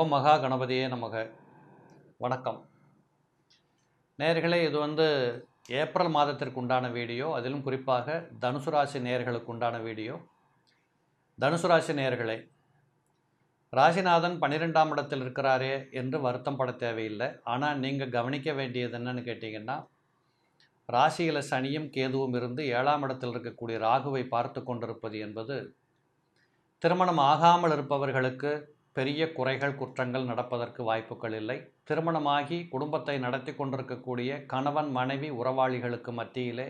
ஓம் மகா கணபதியே நமக வணக்கம் நேர்களே இது வந்து ஏப்ரல் மாதத்திற்கு உண்டான வீடியோ அதிலும் குறிப்பாக தனுசு ராசி நேர்களுக்கு உண்டான வீடியோ தனுசு ராசி நேர்களே ராசிநாதன் பன்னிரெண்டாம் இடத்தில் இருக்கிறாரே என்று வருத்தம் பட தேவையில்லை ஆனால் நீங்கள் கவனிக்க வேண்டியது என்னன்னு கேட்டிங்கன்னா ராசியில் சனியும் கேதுவும் இருந்து ஏழாம் இடத்தில் இருக்கக்கூடிய ராகுவை பார்த்து கொண்டிருப்பது என்பது திருமணம் ஆகாமல் இருப்பவர்களுக்கு பெரிய குறைகள் குற்றங்கள் நடப்பதற்கு வாய்ப்புகள் இல்லை திருமணமாகி குடும்பத்தை நடத்தி கொண்டிருக்கக்கூடிய கணவன் மனைவி உறவாளிகளுக்கு மத்தியிலே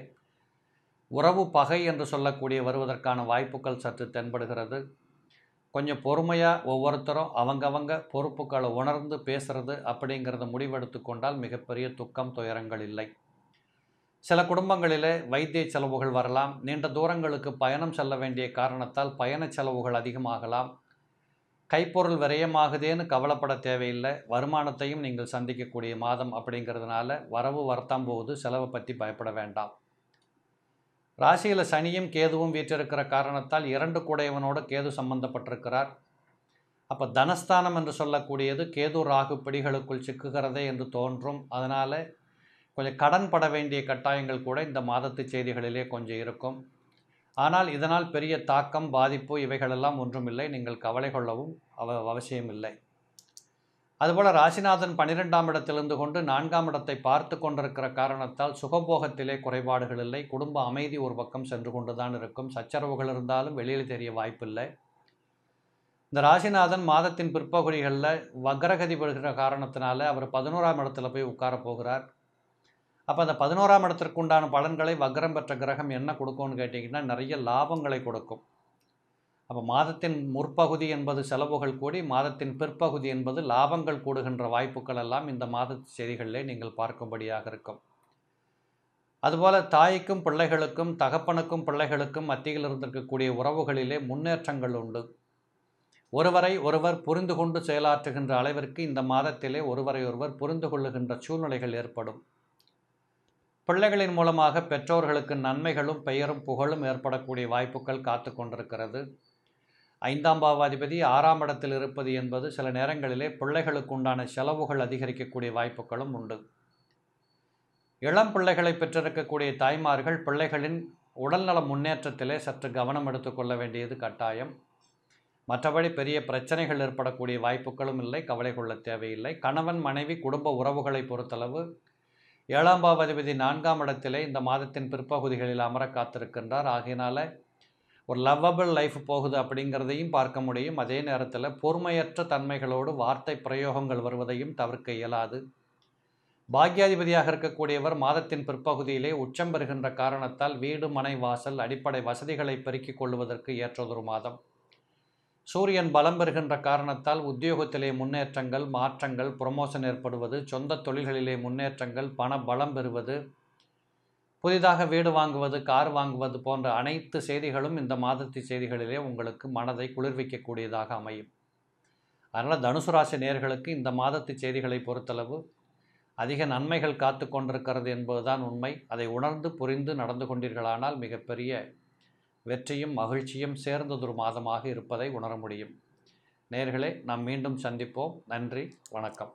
உறவு பகை என்று சொல்லக்கூடிய வருவதற்கான வாய்ப்புகள் சற்று தென்படுகிறது கொஞ்சம் பொறுமையாக ஒவ்வொருத்தரும் அவங்கவங்க பொறுப்புகளை உணர்ந்து பேசுகிறது அப்படிங்கிறத முடிவெடுத்து கொண்டால் மிகப்பெரிய துக்கம் துயரங்கள் இல்லை சில குடும்பங்களிலே வைத்திய செலவுகள் வரலாம் நீண்ட தூரங்களுக்கு பயணம் செல்ல வேண்டிய காரணத்தால் பயண செலவுகள் அதிகமாகலாம் கைப்பொருள் விரயமாகுதேன்னு கவலைப்பட தேவையில்லை வருமானத்தையும் நீங்கள் சந்திக்கக்கூடிய மாதம் அப்படிங்கிறதுனால வரவு வரத்தாம் போகுது செலவை பற்றி பயப்பட வேண்டாம் ராசியில் சனியும் கேதுவும் வீற்றிருக்கிற காரணத்தால் இரண்டு கூடையவனோடு கேது சம்பந்தப்பட்டிருக்கிறார் அப்போ தனஸ்தானம் என்று சொல்லக்கூடியது கேது ராகு பிடிகளுக்குள் சிக்குகிறதே என்று தோன்றும் அதனால் கொஞ்சம் கடன் பட வேண்டிய கட்டாயங்கள் கூட இந்த மாதத்து செய்திகளிலே கொஞ்சம் இருக்கும் ஆனால் இதனால் பெரிய தாக்கம் பாதிப்பு இவைகளெல்லாம் ஒன்றுமில்லை நீங்கள் கவலை கொள்ளவும் அவ அவசியம் இல்லை அதுபோல் ராசிநாதன் பன்னிரெண்டாம் இடத்திலிருந்து கொண்டு நான்காம் இடத்தை பார்த்து கொண்டிருக்கிற காரணத்தால் சுகபோகத்திலே குறைபாடுகள் இல்லை குடும்ப அமைதி ஒரு பக்கம் சென்று கொண்டு தான் இருக்கும் சச்சரவுகள் இருந்தாலும் வெளியில் தெரிய வாய்ப்பில்லை இந்த ராசிநாதன் மாதத்தின் பிற்பகுதிகளில் வக்ரகதி பெறுகிற காரணத்தினால அவர் பதினோராம் இடத்துல போய் உட்கார போகிறார் அப்போ அந்த பதினோராம் இடத்திற்கு உண்டான பலன்களை வக்ரம் பெற்ற கிரகம் என்ன கொடுக்கும்னு கேட்டிங்கன்னா நிறைய லாபங்களை கொடுக்கும் அப்போ மாதத்தின் முற்பகுதி என்பது செலவுகள் கூடி மாதத்தின் பிற்பகுதி என்பது லாபங்கள் கூடுகின்ற வாய்ப்புகள் எல்லாம் இந்த மாத செய்திகளிலே நீங்கள் பார்க்கும்படியாக இருக்கும் அதுபோல் தாய்க்கும் பிள்ளைகளுக்கும் தகப்பனுக்கும் பிள்ளைகளுக்கும் மத்தியில் இருந்திருக்கக்கூடிய உறவுகளிலே முன்னேற்றங்கள் உண்டு ஒருவரை ஒருவர் புரிந்து கொண்டு செயலாற்றுகின்ற அளவிற்கு இந்த மாதத்திலே ஒருவரை ஒருவர் புரிந்து கொள்ளுகின்ற சூழ்நிலைகள் ஏற்படும் பிள்ளைகளின் மூலமாக பெற்றோர்களுக்கு நன்மைகளும் பெயரும் புகழும் ஏற்படக்கூடிய வாய்ப்புகள் காத்து கொண்டிருக்கிறது ஐந்தாம் பாவாதிபதி ஆறாம் இடத்தில் இருப்பது என்பது சில நேரங்களிலே பிள்ளைகளுக்கு உண்டான செலவுகள் அதிகரிக்கக்கூடிய வாய்ப்புகளும் உண்டு இளம் பிள்ளைகளை பெற்றிருக்கக்கூடிய தாய்மார்கள் பிள்ளைகளின் உடல்நல முன்னேற்றத்திலே சற்று கவனம் எடுத்துக்கொள்ள வேண்டியது கட்டாயம் மற்றபடி பெரிய பிரச்சனைகள் ஏற்படக்கூடிய வாய்ப்புகளும் இல்லை கவலை கொள்ள தேவையில்லை கணவன் மனைவி குடும்ப உறவுகளை பொறுத்தளவு ஏழாம் பாவாதிபதி நான்காம் இடத்திலே இந்த மாதத்தின் பிற்பகுதிகளில் அமர காத்திருக்கின்றார் ஆகையினால் ஒரு லவ்வபிள் லைஃப் போகுது அப்படிங்கிறதையும் பார்க்க முடியும் அதே நேரத்தில் பொறுமையற்ற தன்மைகளோடு வார்த்தை பிரயோகங்கள் வருவதையும் தவிர்க்க இயலாது பாக்கியாதிபதியாக இருக்கக்கூடியவர் மாதத்தின் பிற்பகுதியிலே உச்சம் பெறுகின்ற காரணத்தால் வீடு மனை வாசல் அடிப்படை வசதிகளை பெருக்கிக் கொள்வதற்கு ஏற்றதொரு மாதம் சூரியன் பலம் பெறுகின்ற காரணத்தால் உத்தியோகத்திலே முன்னேற்றங்கள் மாற்றங்கள் புரமோஷன் ஏற்படுவது சொந்த தொழில்களிலே முன்னேற்றங்கள் பண பலம் பெறுவது புதிதாக வீடு வாங்குவது கார் வாங்குவது போன்ற அனைத்து செய்திகளும் இந்த மாதத்து செய்திகளிலே உங்களுக்கு மனதை குளிர்விக்கக்கூடியதாக அமையும் அதனால் தனுசு ராசி நேர்களுக்கு இந்த மாதத்து செய்திகளை பொறுத்தளவு அதிக நன்மைகள் காத்து கொண்டிருக்கிறது என்பதுதான் உண்மை அதை உணர்ந்து புரிந்து நடந்து கொண்டீர்களானால் மிகப்பெரிய வெற்றியும் மகிழ்ச்சியும் சேர்ந்ததொரு மாதமாக இருப்பதை உணர முடியும் நேர்களே நாம் மீண்டும் சந்திப்போம் நன்றி வணக்கம்